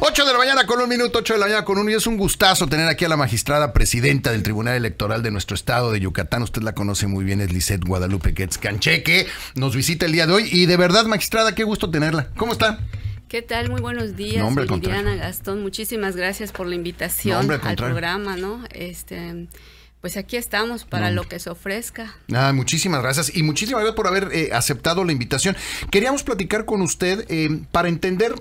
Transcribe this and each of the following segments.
8 de la mañana con un minuto, 8 de la mañana con un y es un gustazo tener aquí a la magistrada presidenta del Tribunal Electoral de nuestro estado de Yucatán. Usted la conoce muy bien, es Lisette Guadalupe Quetz Cancheque. Nos visita el día de hoy y de verdad, magistrada, qué gusto tenerla. ¿Cómo está? ¿Qué tal? Muy buenos días, no, Gastón. Muchísimas gracias por la invitación al, programa, ¿no? Este pues aquí estamos para lo que se ofrezca. Ah, muchísimas gracias y muchísimas gracias por haber eh, aceptado la invitación. Queríamos platicar con usted eh, para entender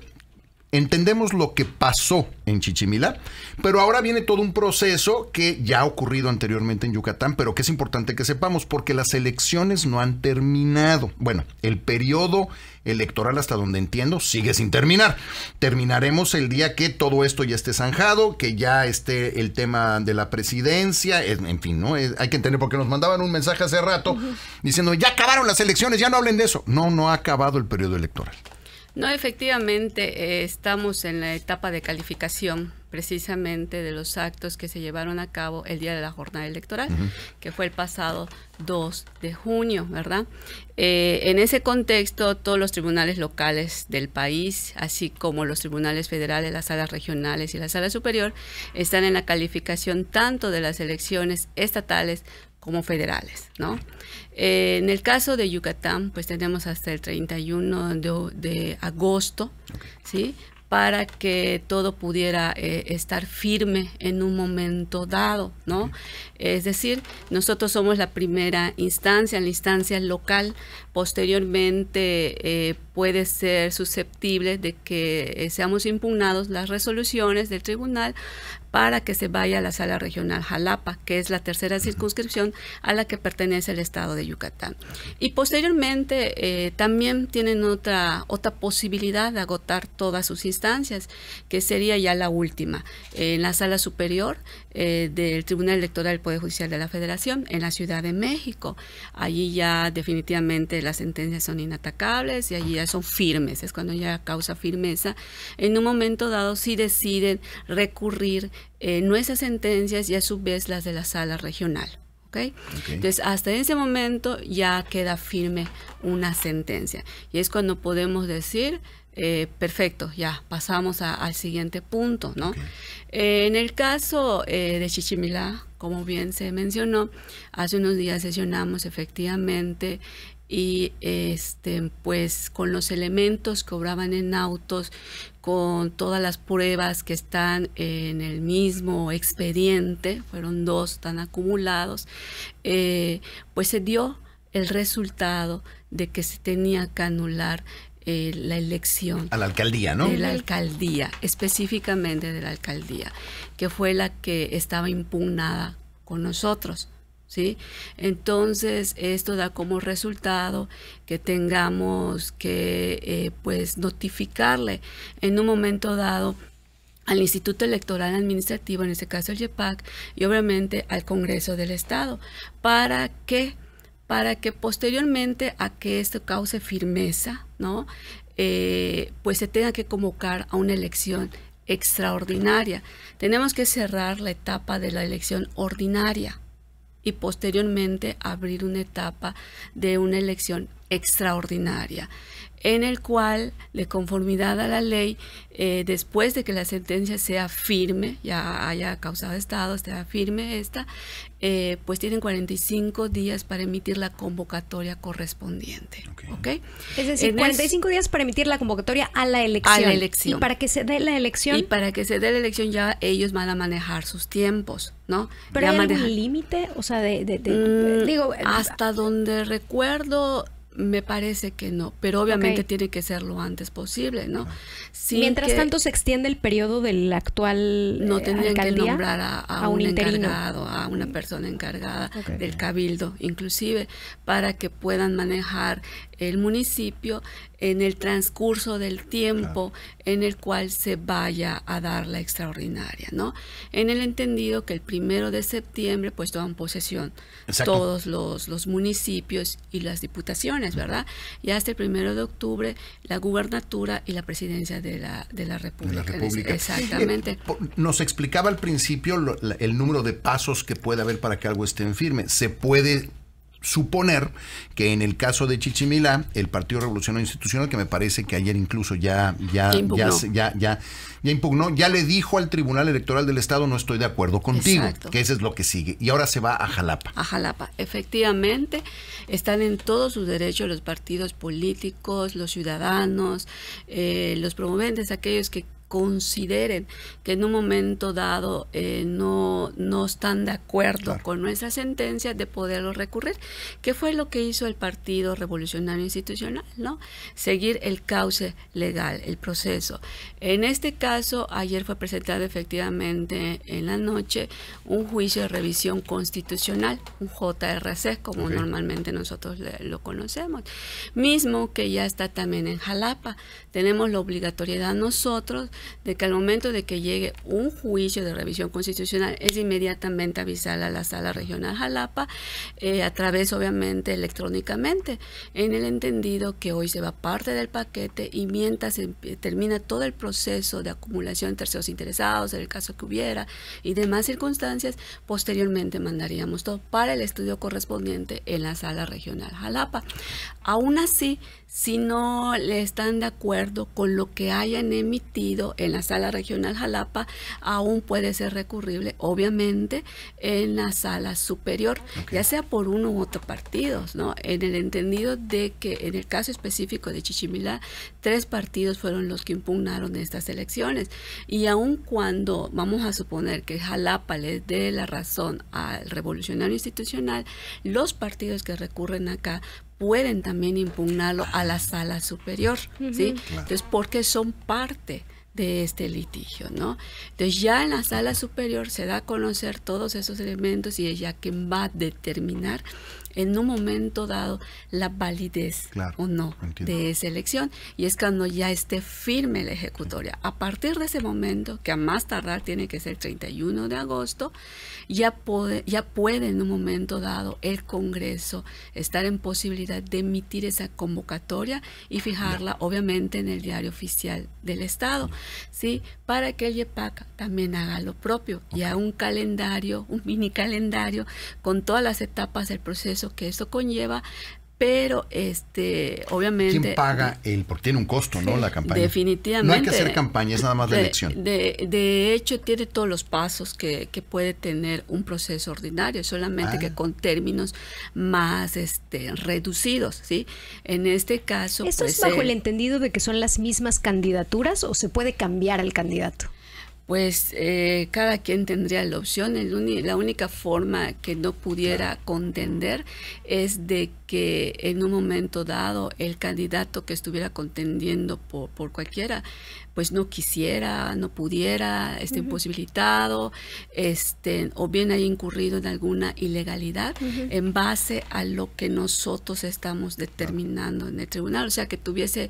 Entendemos lo que pasó en Chichimila, pero ahora viene todo un proceso que ya ha ocurrido anteriormente en Yucatán, pero que es importante que sepamos porque las elecciones no han terminado. Bueno, el periodo electoral, hasta donde entiendo, sigue sin terminar. Terminaremos el día que todo esto ya esté zanjado, que ya esté el tema de la presidencia, en fin, ¿no? Hay que entender porque nos mandaban un mensaje hace rato diciendo, ya acabaron las elecciones, ya no hablen de eso. No, no ha acabado el periodo electoral. No, efectivamente, eh, estamos en la etapa de calificación precisamente de los actos que se llevaron a cabo el día de la jornada electoral, que fue el pasado 2 de junio, ¿verdad? Eh, en ese contexto, todos los tribunales locales del país, así como los tribunales federales, las salas regionales y la sala superior, están en la calificación tanto de las elecciones estatales como federales, ¿no? Eh, en el caso de Yucatán, pues tenemos hasta el 31 de, agosto, ¿sí? Para que todo pudiera eh, estar firme en un momento dado, ¿no? Es decir, nosotros somos la primera instancia, la instancia local, posteriormente eh, puede ser susceptible de que seamos impugnados las resoluciones del tribunal para que se vaya a la sala regional Jalapa, que es la tercera circunscripción a la que pertenece el estado de Yucatán. Y posteriormente eh, también tienen otra, otra posibilidad de agotar todas sus instancias, que sería ya la última, eh, en la sala superior eh, del Tribunal Electoral del Poder Judicial de la Federación, en la Ciudad de México. Allí ya definitivamente las sentencias son inatacables y allí ya son firmes, es cuando ya causa firmeza. En un momento dado si deciden recurrir eh, nuestras sentencias y a su vez las de la sala regional. ¿okay? Entonces, hasta ese momento ya queda firme una sentencia. Y es cuando podemos decir, eh, perfecto, ya pasamos al siguiente punto. ¿no? Eh, en el caso de Chichimilá, como bien se mencionó, hace unos días sesionamos efectivamente y este pues con los elementos que obraban en autos con todas las pruebas que están en el mismo expediente fueron dos tan acumulados eh, pues se dio el resultado de que se tenía que anular eh, la elección. A la alcaldía, ¿no? De la alcaldía, específicamente de la alcaldía, que fue la que estaba impugnada con nosotros. Entonces, esto da como resultado que tengamos que, eh, pues, notificarle en un momento dado al Instituto Electoral Administrativo, en este caso el YEPAC, y obviamente al Congreso del Estado, para que para que posteriormente a que esto cause firmeza, eh, pues se tenga que convocar a una elección extraordinaria. Tenemos que cerrar la etapa de la elección ordinaria y posteriormente abrir una etapa de una elección extraordinaria en el cual, de conformidad a la ley, eh, después de que la sentencia sea firme, ya haya causado estado, sea firme esta, eh, pues tienen 45 días para emitir la convocatoria correspondiente. ¿ok? Es decir, 45 días para emitir la convocatoria a la elección. A la elección. Y para que se dé la elección. Y para que se dé la elección ya ellos van a manejar sus tiempos, ¿no? Pero hay límite, o sea, de, mm, hasta donde recuerdo me parece que no, pero obviamente tiene que ser lo antes posible, ¿no? Mientras tanto se extiende el periodo del actual No eh, tendrían que nombrar a, un, encargado, a una persona encargada del cabildo, inclusive, para que puedan manejar el municipio en el transcurso del tiempo en el cual se vaya a dar la extraordinaria, ¿no? En el entendido que el primero de septiembre pues toman posesión todos los, municipios y las diputaciones, ¿verdad? Y hasta el primero de octubre la gubernatura y la presidencia de la, de la República. De la República. Exactamente. Nos explicaba al principio el número de pasos que puede haber para que algo esté en firme. Se puede suponer que en el caso de Chichimila el Partido Revolucionario Institucional, que me parece que ayer incluso ya, ya, ya, ya, ya, ya, impugnó, ya le dijo al Tribunal Electoral del Estado, no estoy de acuerdo contigo, que eso es lo que sigue. Y ahora se va a Jalapa. A Jalapa, efectivamente, están en todos sus derechos los partidos políticos, los ciudadanos, eh, los promoventes, aquellos que consideren que en un momento dado eh, no, no están de acuerdo con nuestra sentencia de poderlo recurrir, que fue lo que hizo el Partido Revolucionario Institucional, ¿no? Seguir el cauce legal, el proceso. En este caso, ayer fue presentado efectivamente en la noche un juicio de revisión constitucional, un JRC, como normalmente nosotros lo conocemos, mismo que ya está también en Jalapa. Tenemos la obligatoriedad nosotros de que al momento de que llegue un juicio de revisión constitucional es inmediatamente avisar a la sala regional Jalapa eh, a través obviamente electrónicamente en el entendido que hoy se va parte del paquete y mientras em, eh, termina todo el proceso de acumulación de terceros interesados en el caso que hubiera y demás circunstancias posteriormente mandaríamos todo para el estudio correspondiente en la sala regional Jalapa aún así si no le están de acuerdo con lo que hayan emitido en la sala regional Jalapa, aún puede ser recurrible, obviamente, en la sala superior, ya sea por uno u otro partido, ¿no? En el entendido de que en el caso específico de Chichimilá, tres partidos fueron los que impugnaron estas elecciones. Y aun cuando, vamos a suponer que Jalapa les dé la razón al revolucionario institucional, los partidos que recurren acá pueden también impugnarlo a la sala superior, ¿sí? Entonces, porque son parte de este litigio, ¿no? Entonces ya en la sala superior se da a conocer todos esos elementos y es ya quien va a determinar en un momento dado la validez o no de esa elección. Y es cuando ya esté firme la ejecutoria. A partir de ese momento, que a más tardar tiene que ser 31 de agosto, ya puede, ya puede en un momento dado el Congreso estar en posibilidad de emitir esa convocatoria y fijarla, obviamente, en el diario oficial del Estado, ¿sí? Para que el YEPAC también haga lo propio ya y un calendario, un mini calendario con todas las etapas del proceso que esto conlleva, pero este obviamente quién paga el porque tiene un costo no la campaña definitivamente no hay que hacer campaña es nada más de, elección de, hecho tiene todos los pasos que, que puede tener un proceso ordinario solamente que ah. con términos más este reducidos sí en este caso esto es pues, bajo eh, el entendido de que son las mismas candidaturas o se puede cambiar al candidato pues eh, cada quien tendría la opción. la única forma que no pudiera contender es de que en un momento dado el candidato que estuviera contendiendo por, cualquiera, pues no quisiera, no pudiera, esté imposibilitado, este, o bien haya incurrido en alguna ilegalidad en base a lo que nosotros estamos determinando en el tribunal, o sea, que tuviese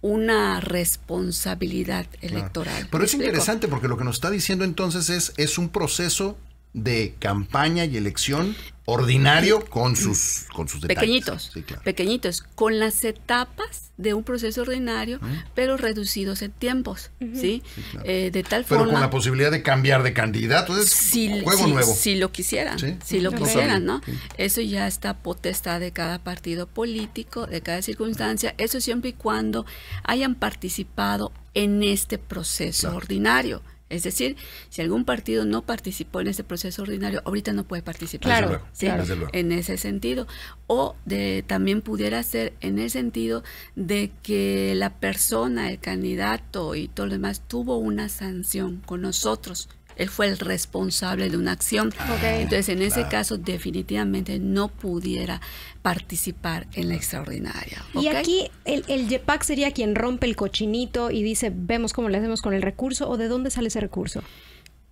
una responsabilidad electoral. Pero es interesante porque lo que nos está diciendo entonces es, es un proceso de campaña y elección ordinario con sus, con sus Pequeñitos, pequeñitos, con las etapas de un proceso ordinario, pero reducidos en tiempos, ¿sí? Eh, de tal forma... Pero con la posibilidad de cambiar de candidato, es si, juego nuevo. Si lo quisieran, si lo quisieran, ¿no? Eso ya está potestad de cada partido político, de cada circunstancia, eso siempre y cuando hayan participado en este proceso ordinario. Es decir, si algún partido no participó en ese proceso ordinario, ahorita no puede participar. Claro, en ese sentido. O de, también pudiera ser en el sentido de que la persona, el candidato y todo lo demás tuvo una sanción con nosotros él fue el responsable de una acción. Ah, Entonces, en ese caso, definitivamente no pudiera participar en la extraordinaria. Y aquí el, Jepac sería quien rompe el cochinito y dice, vemos cómo le hacemos con el recurso o de dónde sale ese recurso.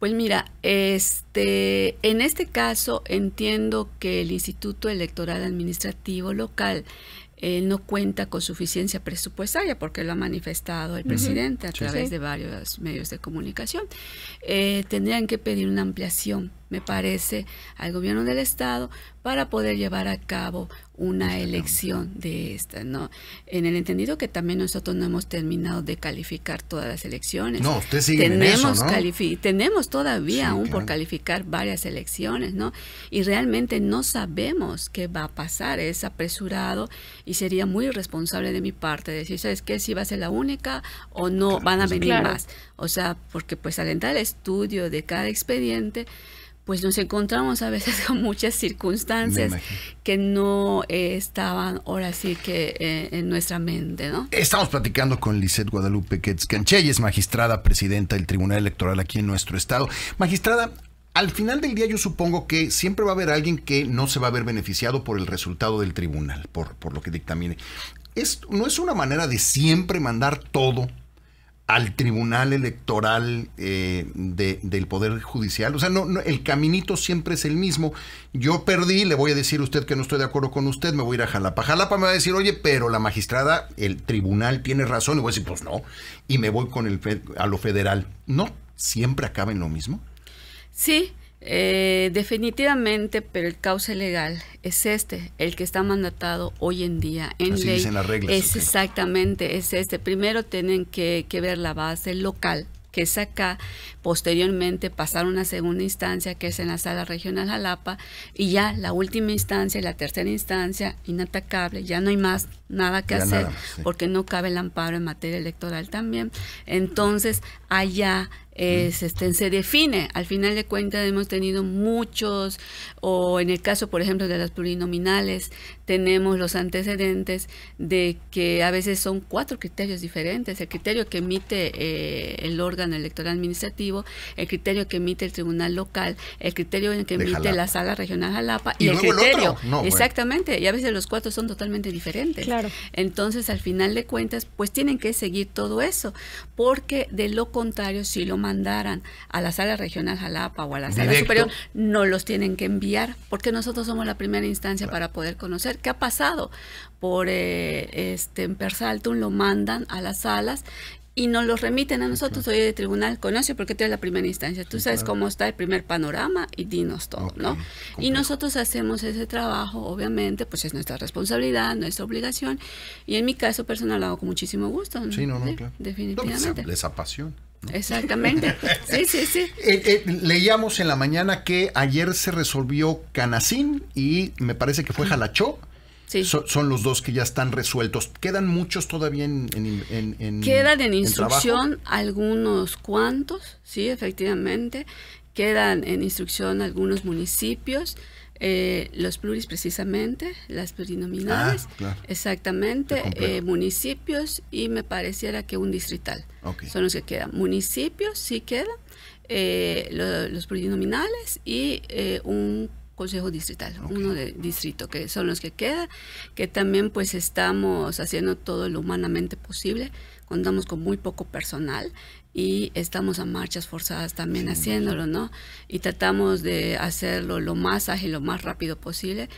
Pues mira, este, en este caso entiendo que el Instituto Electoral Administrativo Local él no cuenta con suficiencia presupuestaria, porque lo ha manifestado el presidente a través de varios medios de comunicación, eh, tendrían que pedir una ampliación me parece, al gobierno del Estado para poder llevar a cabo una elección de esta, ¿no? En el entendido que también nosotros no hemos terminado de calificar todas las elecciones. No, usted sigue tenemos en ¿no? Tenemos todavía aún por calificar varias elecciones, ¿no? Y realmente no sabemos qué va a pasar, es apresurado y sería muy irresponsable de mi parte decir, ¿sabes qué? Si va a ser la única o no van a pues venir más. O sea, porque pues alentar el estudio de cada expediente, pues nos encontramos a veces con muchas circunstancias que no eh, estaban ahora sí que eh, en nuestra mente, ¿no? Estamos platicando con Lisette Guadalupe Quetz es magistrada presidenta del Tribunal Electoral aquí en nuestro estado. Magistrada, al final del día yo supongo que siempre va a haber alguien que no se va a ver beneficiado por el resultado del tribunal, por, por lo que dictamine. Es, ¿No es una manera de siempre mandar todo al Tribunal Electoral eh, del Poder Judicial. O sea, no, el caminito siempre es el mismo. Yo perdí, le voy a decir a usted que no estoy de acuerdo con usted, me voy a ir a Jalapa. Jalapa me va a decir, oye, pero la magistrada, el tribunal tiene razón. Y voy a decir, pues no. Y me voy con el a lo federal. No, siempre acaba en lo mismo. Sí, eh, definitivamente, pero el cauce legal es este, el que está mandatado hoy en día en ley. reglas, es exactamente es este. Primero tienen que, ver la base local que es acá, posteriormente pasar a una segunda instancia que es en la sala regional Jalapa y ya la última instancia y la tercera instancia inatacable, ya no hay más nada que hacer porque no cabe el amparo en materia electoral también. Entonces, allá este, se define. Al final de cuentas hemos tenido muchos, o en el caso, por ejemplo, de las plurinominales, tenemos los antecedentes de que a veces son cuatro criterios diferentes. El criterio que emite eh, el órgano electoral administrativo, el criterio que emite el tribunal local, el criterio en que emite la sala regional Jalapa y, el criterio. exactamente, y a veces los cuatro son totalmente diferentes. Claro. Entonces, al final de cuentas, pues tienen que seguir todo eso, porque de lo contrario, si lo mandaran a la sala regional Jalapa o a la sala superior, no los tienen que enviar, porque nosotros somos la primera instancia para poder conocer qué ha pasado. Por eh, este, en Persaltum lo mandan a las salas y nos los remiten a nosotros, oye, de tribunal, conoce porque tú eres la primera instancia, tú sabes cómo está el primer panorama y dinos todo, ¿no? Y nosotros hacemos ese trabajo, obviamente, pues es nuestra responsabilidad, nuestra obligación, y en mi caso personal lo hago con muchísimo gusto. ¿no? Sí, no, no, claro. Pues, Definitivamente. Esa pasión Exactamente. Sí, sí, sí. Eh, eh, leíamos en la mañana que ayer se resolvió Canacín y me parece que fue Jalachó. Sí. son los dos que ya están resueltos. ¿Quedan muchos todavía en, en, Quedan en instrucción algunos cuantos, sí, efectivamente. Quedan en instrucción algunos municipios. Eh, los pluris precisamente, las plurinominales, ah, exactamente, eh, municipios y me pareciera que un distrital. Son los que quedan. Municipios sí quedan, eh, los plurinominales y un consejo distrital, uno de distrito, que son los que quedan, que también pues estamos haciendo todo lo humanamente posible, contamos con muy poco personal y estamos a marchas forzadas también haciéndolo, ¿no? Y tratamos de hacerlo lo más ágil, lo más rápido posible,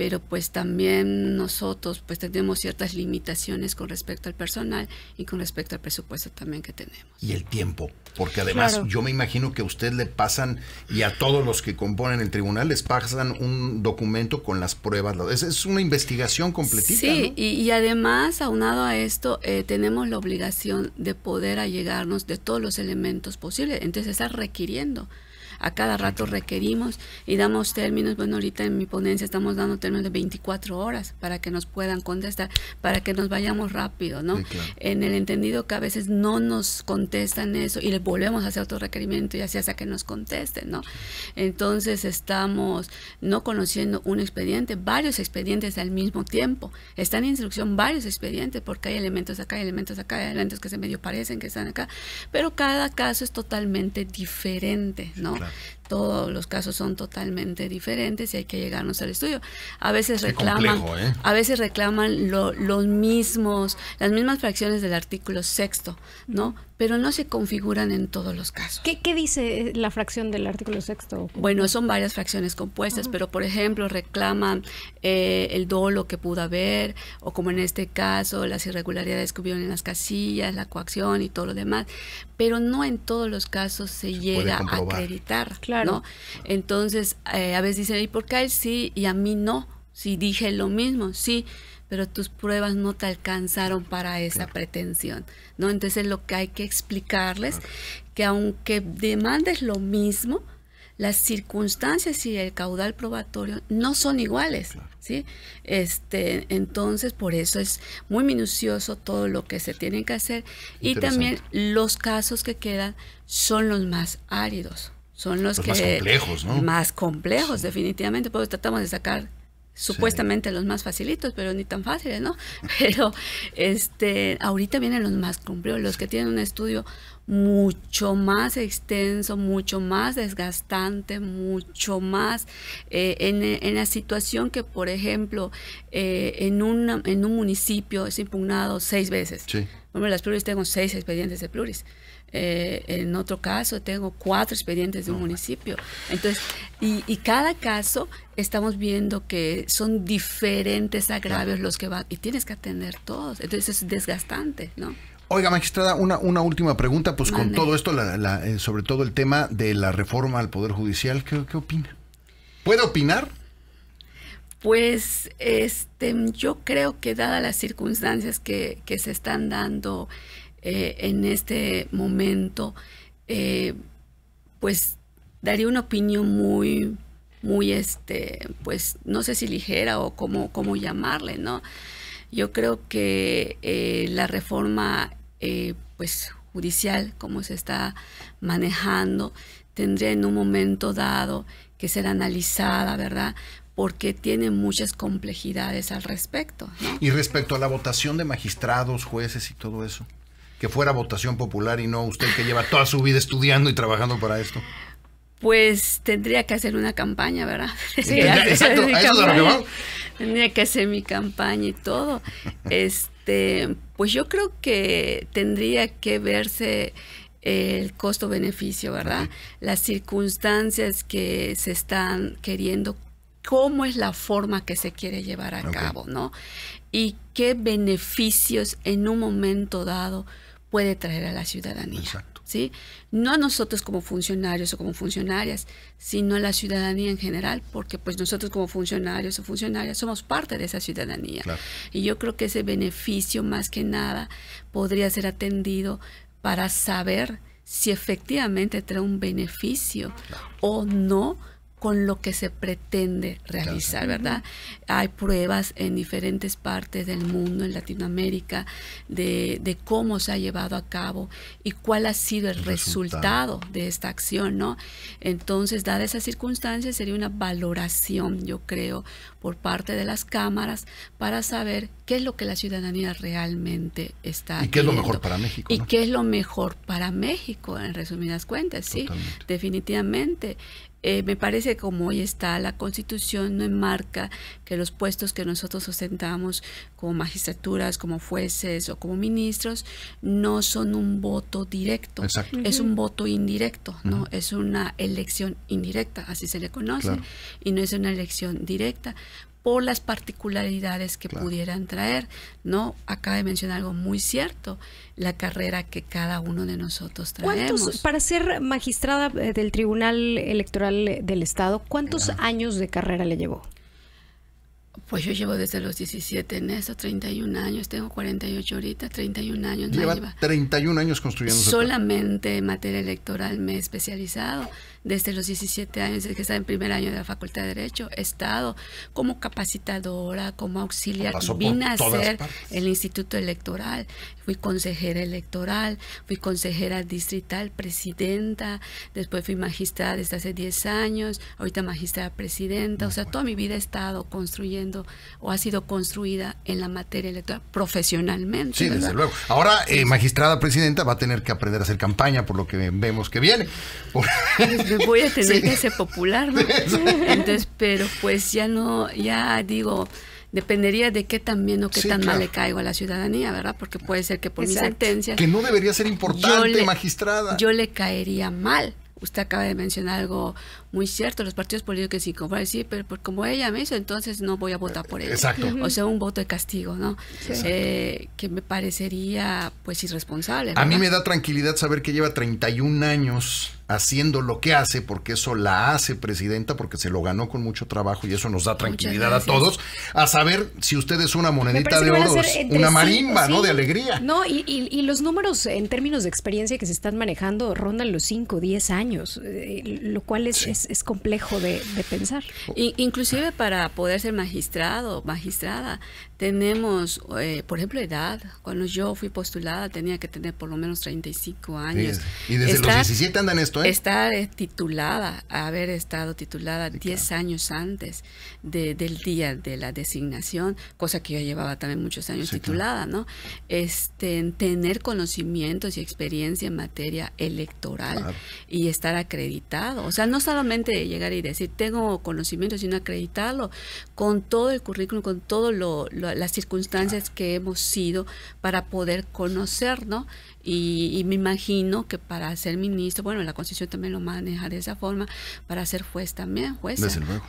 pero pues también nosotros pues tenemos ciertas limitaciones con respecto al personal y con respecto al presupuesto también que tenemos. Y el tiempo, porque además yo me imagino que a usted le pasan y a todos los que componen el tribunal les pasan un documento con las pruebas, es, una investigación completita. Sí, y, además aunado a esto eh, tenemos la obligación de poder allegarnos de todos los elementos posibles, entonces está requiriendo a cada rato requerimos y damos términos, bueno, ahorita en mi ponencia estamos dando términos de 24 horas para que nos puedan contestar, para que nos vayamos rápido, ¿no? En el entendido que a veces no nos contestan eso y les volvemos a hacer otro requerimiento y así hasta que nos contesten, ¿no? Entonces estamos no conociendo un expediente, varios expedientes al mismo tiempo. Están en instrucción varios expedientes porque hay elementos acá, hay elementos acá, hay elementos que se medio parecen que están acá, pero cada caso es totalmente diferente, ¿no? Claro. Yeah. todos los casos son totalmente diferentes y hay que llegarnos al estudio. A veces reclaman, ¿eh? a veces reclaman los mismos, las mismas fracciones del artículo sexto, ¿no? Pero no se configuran en todos los casos. ¿Qué, dice la fracción del artículo sexto? Bueno, son varias fracciones compuestas, pero por ejemplo reclaman eh, el dolo que pudo haber, o como en este caso, las irregularidades que hubieron en las casillas, la coacción y todo lo demás. Pero no en todos los casos se, se llega a acreditar. Claro. Entonces, eh, a veces dicen, ¿y por qué él sí y a mí no? Si dije lo mismo, sí, pero tus pruebas no te alcanzaron para esa pretensión, ¿no? Entonces, lo que hay que explicarles, que aunque demandes lo mismo, las circunstancias y el caudal probatorio no son iguales, ¿sí? Este, entonces, por eso es muy minucioso todo lo que se tiene que hacer y también los casos que quedan son los más áridos son los, pues que... Más complejos, ¿no? Más complejos, definitivamente. Pues tratamos de sacar supuestamente los más facilitos, pero ni tan fáciles, ¿no? Pero este, ahorita vienen los más complejos, los que tienen un estudio mucho más extenso, mucho más desgastante, mucho más eh, en, la situación que, por ejemplo, eh, en, en un municipio es impugnado seis veces. Sí. Hombre, las pluris tengo seis expedientes de pluris. Eh, en otro caso tengo cuatro expedientes de un municipio. Entonces, y, cada caso estamos viendo que son diferentes agravios los que van y tienes que atender todos. Entonces es desgastante, ¿no? Oiga, magistrada, una, última pregunta, pues con todo esto, eh, sobre todo el tema de la reforma al Poder Judicial, ¿qué, qué opina? ¿Puede opinar? Pues este, yo creo que dadas las circunstancias que, que se están dando eh, en este momento, eh, pues daría una opinión muy, muy, este, pues no sé si ligera o cómo, cómo llamarle, ¿no? Yo creo que eh, la reforma, pues judicial, como se está manejando, tendría en un momento dado que ser analizada, ¿verdad? porque tiene muchas complejidades al respecto. Y respecto a la votación de magistrados, jueces y todo eso que fuera votación popular y no usted que lleva toda su vida estudiando y trabajando para esto? Pues tendría que hacer una campaña, ¿verdad? Tendría, que hacer mi campaña y todo. este, pues yo creo que tendría que verse el costo-beneficio, ¿verdad? Las circunstancias que se están queriendo, cómo es la forma que se quiere llevar a cabo, ¿no? Y qué beneficios en un momento dado puede traer a la ciudadanía. No a nosotros como funcionarios o como funcionarias, sino a la ciudadanía en general, porque pues nosotros como funcionarios o funcionarias somos parte de esa ciudadanía. Y yo creo que ese beneficio más que nada podría ser atendido para saber si efectivamente trae un beneficio o no con lo que se pretende realizar, ¿verdad? Hay pruebas en diferentes partes del mundo, en Latinoamérica, de, cómo se ha llevado a cabo y cuál ha sido el, resultado. de esta acción, ¿no? Entonces, dadas esa circunstancia, sería una valoración, yo creo, por parte de las cámaras para saber qué es lo que la ciudadanía realmente está. ¿Y qué es lo mejor para México? Y qué es lo mejor para México, en resumidas cuentas, sí, definitivamente. Eh, me parece como hoy está, la constitución no enmarca que los puestos que nosotros ostentamos como magistraturas, como jueces o como ministros, no son un voto directo, es un voto indirecto, ¿no? Es una elección indirecta, así se le conoce, y no es una elección directa por las particularidades que pudieran traer. No, acaba de mencionar algo muy cierto, la carrera que cada uno de nosotros traemos. para ser magistrada eh, del Tribunal Electoral del Estado, ¿cuántos años de carrera le llevó? Pues yo llevo desde los 17 en eso, 31 años, tengo 48 ahorita, 31 años. Lleva, 31 años construyendo. Solamente en materia electoral me he especializado, desde los 17 años, desde que estaba en primer año de la Facultad de Derecho, he estado como capacitadora, como auxiliar, vine a ser el Instituto Electoral, fui consejera electoral, fui consejera distrital, presidenta, después fui magistrada desde hace 10 años, ahorita magistrada presidenta, o sea, toda mi vida he estado construyendo o ha sido construida en la materia electoral profesionalmente. Sí, desde luego. Ahora, eh, magistrada presidenta va a tener que aprender a hacer campaña por lo que vemos que viene voy a tener que ser popular, ¿no? Entonces, pero pues ya no, ya digo, dependería de qué tan bien o qué tan mal le caigo a la ciudadanía, ¿verdad? Porque puede ser que por mi sentencia... Que no debería ser importante, magistrada. Yo le caería mal. Usted acaba de mencionar algo muy cierto, los partidos políticos sí como sí, pero como ella me hizo, entonces no voy a votar por ella. Exacto. O sea, un voto de castigo, ¿no? Eh, que me parecería pues irresponsable. A mí me da tranquilidad saber que lleva 31 años haciendo lo que hace, porque eso la hace presidenta, porque se lo ganó con mucho trabajo y eso nos da tranquilidad a todos, a saber si usted es una monedita de oro, una marimba, ¿no? De alegría. No, y, los números en términos de experiencia que se están manejando rondan los 5, 10 años, eh, lo cual es es, complejo de, pensar. inclusive para poder ser magistrado, magistrada, tenemos, eh, por ejemplo, edad. Cuando yo fui postulada tenía que tener por lo menos 35 años. y desde los 17 andan esto, ¿eh? Estar eh, titulada, haber estado titulada 10 años antes del día de la designación, cosa que yo llevaba también muchos años titulada, ¿no? Este, tener conocimientos y experiencia en materia electoral y estar acreditado. O sea, no solamente llegar y decir, tengo conocimiento, sino acreditarlo con todo el currículum, con todas las circunstancias que hemos sido para poder conocer, ¿no? Y, me imagino que para ser ministro, bueno, la Constitución también lo maneja de esa forma, para ser juez también, juez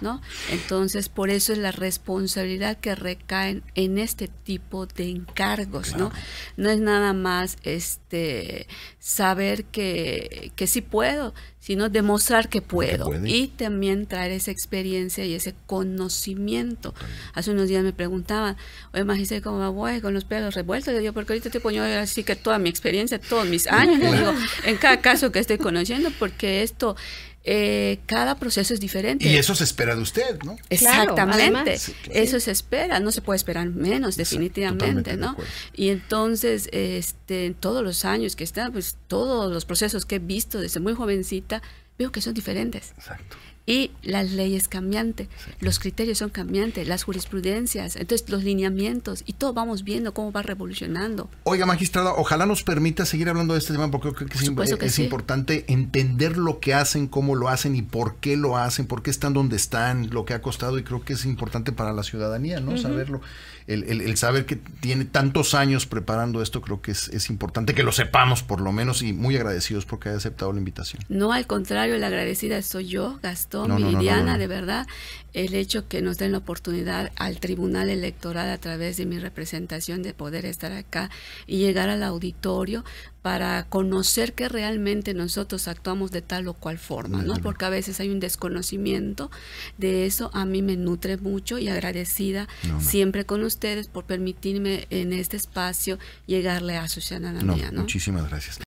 ¿no? Entonces, por eso es la responsabilidad que recae en este tipo de encargos, ¿no? No es nada más este saber que, que sí puedo, sino demostrar que puedo y también traer esa experiencia y ese conocimiento. Hace unos días me preguntaban, oye, magistrado, ¿cómo voy con los pelos revueltos? yo, porque ahorita te pongo así que toda mi experiencia todos mis años, en cada caso que estoy conociendo, porque esto eh, cada proceso es diferente. Y eso se espera de usted, ¿no? Exactamente, eso se espera, no se puede esperar menos definitivamente, ¿no? y entonces, este, todos los años que están, pues todos los procesos que he visto desde muy jovencita, veo que son diferentes. Exacto y las leyes cambiantes, los criterios son cambiantes, las jurisprudencias, entonces los lineamientos y todo vamos viendo cómo va revolucionando. Oiga, magistrada, ojalá nos permita seguir hablando de este tema porque creo que es, importante entender lo que hacen, cómo lo hacen y por qué lo hacen, por qué están donde están, lo que ha costado y creo que es importante para la ciudadanía, ¿no? Saberlo, el, saber que tiene tantos años preparando esto creo que es, es importante que lo sepamos por lo menos y muy agradecidos porque haya aceptado la invitación. No, al contrario, la agradecida soy yo, Gastón Miriana, de verdad, el hecho que nos den la oportunidad al Tribunal Electoral a través de mi representación de poder estar acá y llegar al auditorio para conocer que realmente nosotros actuamos de tal o cual forma, ¿no? Porque a veces hay un desconocimiento de eso. A mí me nutre mucho y agradecida siempre con ustedes por permitirme en este espacio llegarle a Susana Muchísimas gracias.